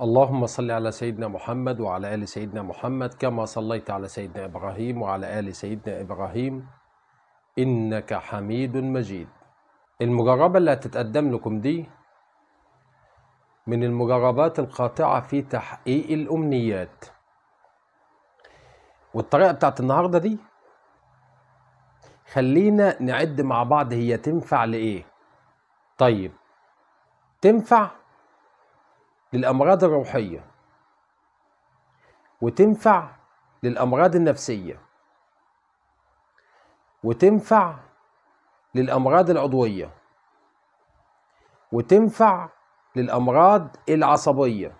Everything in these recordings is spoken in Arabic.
اللهم صل على سيدنا محمد وعلى آل سيدنا محمد كما صليت على سيدنا إبراهيم وعلى آل سيدنا إبراهيم إنك حميد مجيد المجربة اللي هتتقدم لكم دي من المجربات القاطعة في تحقيق الأمنيات والطريقة بتاعت النهاردة دي خلينا نعد مع بعض هي تنفع لإيه طيب تنفع للأمراض الروحية وتنفع للأمراض النفسية وتنفع للأمراض العضوية وتنفع للأمراض العصبية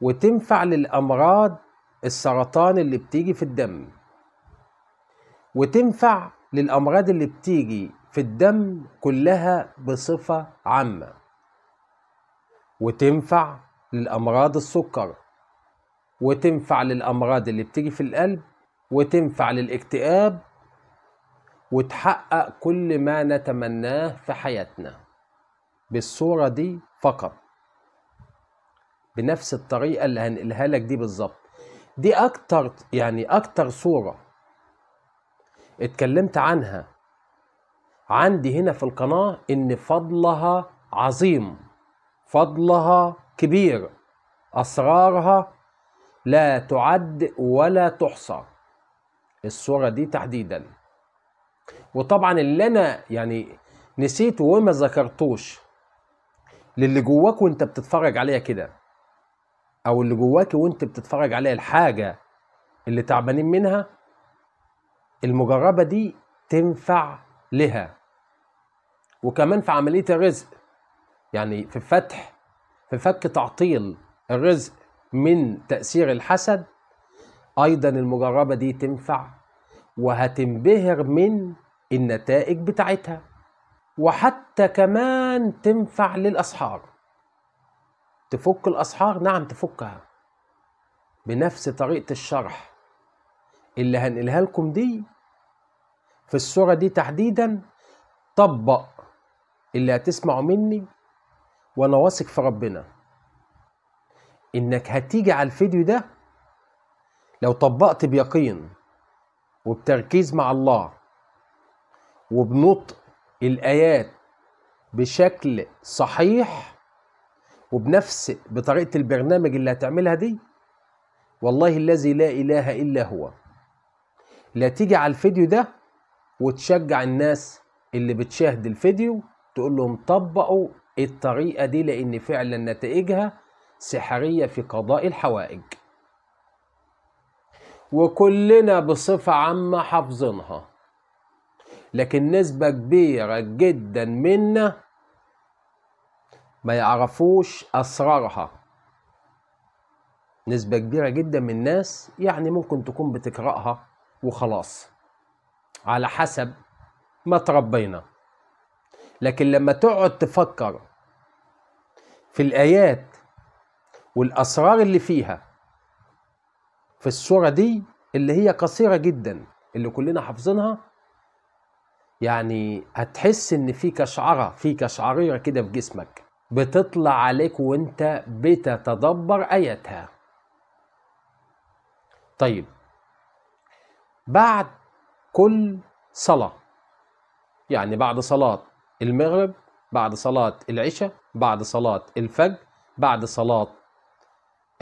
وتنفع للأمراض السرطان اللي بتيجي في الدم وتنفع للأمراض اللي بتيجي في الدم كلها بصفة عامة وتنفع للأمراض السكر وتنفع للأمراض اللي بتيجي في القلب وتنفع للاكتئاب وتحقق كل ما نتمناه في حياتنا بالصورة دي فقط بنفس الطريقة اللي هنقلها لك دي بالظبط دي أكتر يعني أكتر صورة اتكلمت عنها عندي هنا في القناة إن فضلها عظيم فضلها كبير أسرارها لا تعد ولا تحصى الصورة دي تحديدا وطبعا اللي أنا يعني نسيته وما ذكرتوش للي جواك وانت بتتفرج عليها كده او اللي جواك وانت بتتفرج عليها الحاجه اللي تعبانين منها المجربه دي تنفع لها وكمان في عمليه الرزق يعني في فتح في فك تعطيل الرزق من تأثير الحسد أيضا المجربة دي تنفع وهتنبهر من النتائج بتاعتها وحتى كمان تنفع للأسحار تفك الأسحار نعم تفكها بنفس طريقة الشرح اللي هنقلها لكم دي في الصورة دي تحديدا طبق اللي هتسمعوا مني وانا واثق في ربنا انك هتيجي على الفيديو ده لو طبقت بيقين وبتركيز مع الله وبنطق الايات بشكل صحيح وبنفس بطريقه البرنامج اللي هتعملها دي والله الذي لا اله الا هو لا تيجي على الفيديو ده وتشجع الناس اللي بتشاهد الفيديو تقول لهم طبقوا الطريقة دي لأن فعلا نتائجها سحرية في قضاء الحوائج وكلنا بصفة عامة حافظينها لكن نسبة كبيرة جدا منا ما يعرفوش أسرارها نسبة كبيرة جدا من الناس يعني ممكن تكون بتقرأها وخلاص على حسب ما تربينا لكن لما تقعد تفكر في الآيات والأسرار اللي فيها في السورة دي اللي هي قصيرة جدا اللي كلنا حافظينها يعني هتحس ان في كشعرة في كشعريرة كده في جسمك بتطلع عليك وانت بتتدبر آياتها طيب بعد كل صلاة يعني بعد صلاة المغرب بعد صلاة العشاء بعد صلاة الفجر بعد صلاة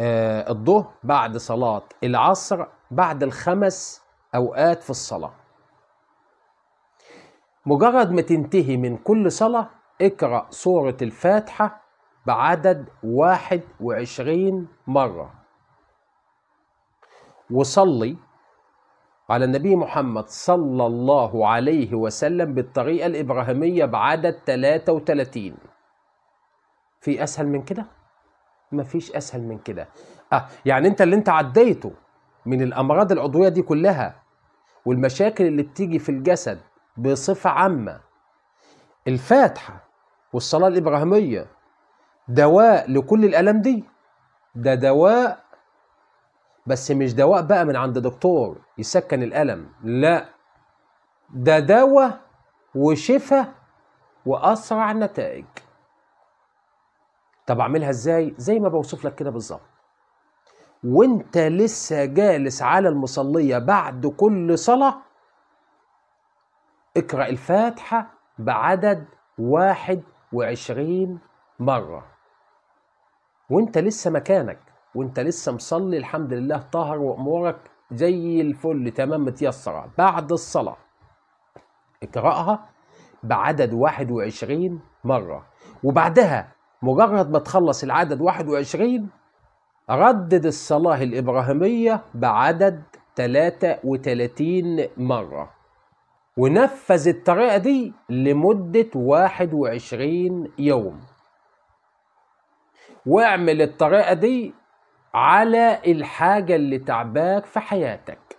آه، الظهر بعد صلاة العصر بعد الخمس أوقات في الصلاة مجرد ما تنتهي من كل صلاة اقرأ سورة الفاتحة بعدد واحد وعشرين مرة وصلي على النبي محمد صلى الله عليه وسلم بالطريقة الإبراهيمية بعدد 33 في أسهل من كده؟ مفيش أسهل من كده آه يعني أنت اللي أنت عديته من الأمراض العضوية دي كلها والمشاكل اللي بتيجي في الجسد بصفة عامة الفاتحة والصلاة الإبراهيمية دواء لكل الألم دي ده دواء بس مش دواء بقى من عند دكتور يسكن الألم لا ده دواء وشفاء وأسرع نتائج طب أعملها إزاي؟ زي ما بوصف لك كده بالظبط وانت لسه جالس على المصلية بعد كل صلاة اقرأ الفاتحة بعدد واحد وعشرين مرة وانت لسه مكانك وانت لسه مصلي الحمد لله طاهر وامورك زي الفل تمام متيسره بعد الصلاه اقراها بعدد 21 مره وبعدها مجرد ما تخلص العدد 21 ردد الصلاه الابراهيميه بعدد 33 مره ونفذ الطريقه دي لمده 21 يوم واعمل الطريقه دي على الحاجة اللي تعباك في حياتك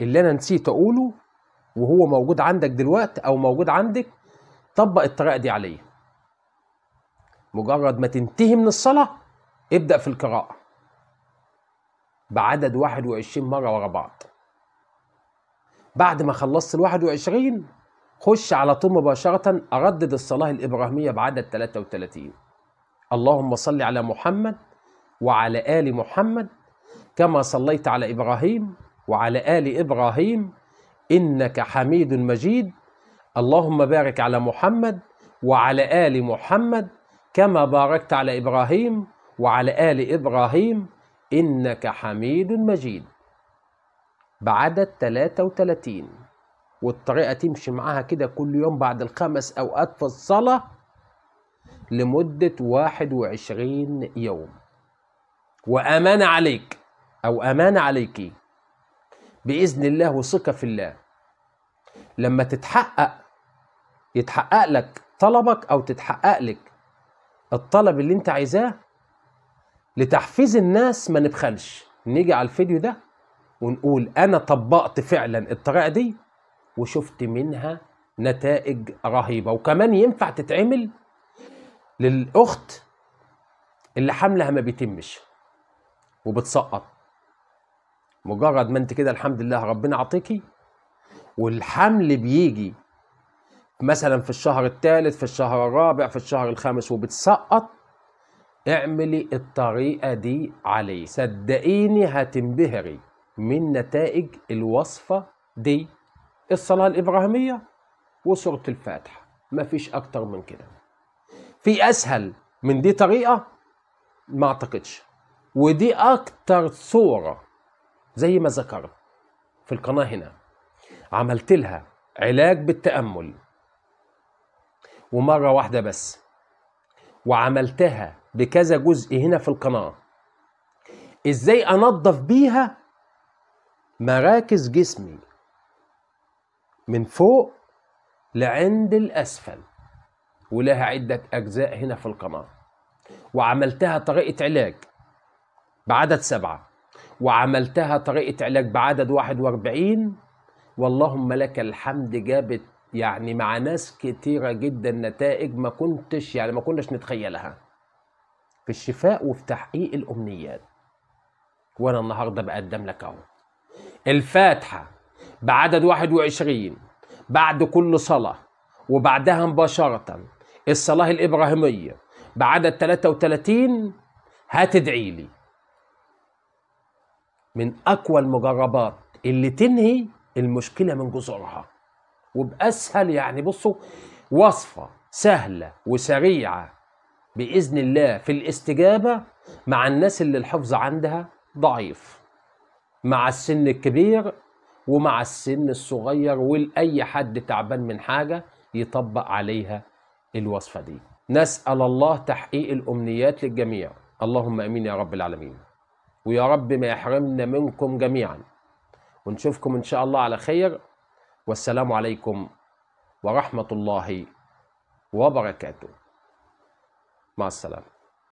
اللي أنا نسيت أقوله وهو موجود عندك دلوقتي أو موجود عندك طبق الطريقة دي عليه مجرد ما تنتهي من الصلاة ابدأ في القراءة بعدد 21 مرة ورا بعض بعد ما خلصت ال 21 خش على طول مباشرة أردد الصلاة الإبراهيمية بعدد 33 اللهم صل على محمد وعلى ال محمد كما صليت على ابراهيم وعلى ال ابراهيم انك حميد مجيد اللهم بارك على محمد وعلى ال محمد كما باركت على ابراهيم وعلى ال ابراهيم انك حميد مجيد بعدد 33 والطريقه تمشي معاها كده كل يوم بعد الخمس اوقات في الصلاه لمده 21 يوم وأمان عليك أو أمان عليك بإذن الله وثقة في الله لما تتحقق يتحقق لك طلبك أو تتحقق لك الطلب اللي أنت عايزاه لتحفيز الناس ما نبخلش نيجي على الفيديو ده ونقول أنا طبقت فعلا الطريقة دي وشفت منها نتائج رهيبة وكمان ينفع تتعمل للأخت اللي حملها ما بيتمش وبتسقط مجرد ما انت كده الحمد لله ربنا عطيكي والحمل بيجي مثلا في الشهر الثالث في الشهر الرابع في الشهر الخامس وبتسقط اعملي الطريقة دي عليه صدقيني هتنبهري من نتائج الوصفة دي الصلاة الإبراهيمية وسورة الفاتحة مفيش أكتر من كده في أسهل من دي طريقة ما أعتقدش ودي اكتر صورة زي ما ذكرت في القناة هنا عملت لها علاج بالتأمل ومرة واحدة بس وعملتها بكذا جزء هنا في القناة ازاي انظف بيها مراكز جسمي من فوق لعند الأسفل ولها عدة أجزاء هنا في القناة وعملتها طريقة علاج بعدد سبعة وعملتها طريقة علاج بعدد 41 واللهم لك الحمد جابت يعني مع ناس كتيرة جدا نتائج ما كنتش يعني ما كناش نتخيلها في الشفاء وفي تحقيق الأمنيات وأنا النهاردة بقدم لك أهو الفاتحة بعدد 21 بعد كل صلاة وبعدها مباشرة الصلاة الإبراهيمية بعدد 33 هتدعي لي من اقوى المجربات اللي تنهي المشكله من جذورها وباسهل يعني بصوا وصفه سهله وسريعه باذن الله في الاستجابه مع الناس اللي الحفظ عندها ضعيف مع السن الكبير ومع السن الصغير ولأي حد تعبان من حاجة يطبق عليها الوصفة دي نسأل الله تحقيق الأمنيات للجميع اللهم أمين يا رب العالمين ويا رب ما يحرمنا منكم جميعا ونشوفكم إن شاء الله على خير والسلام عليكم ورحمة الله وبركاته مع السلامة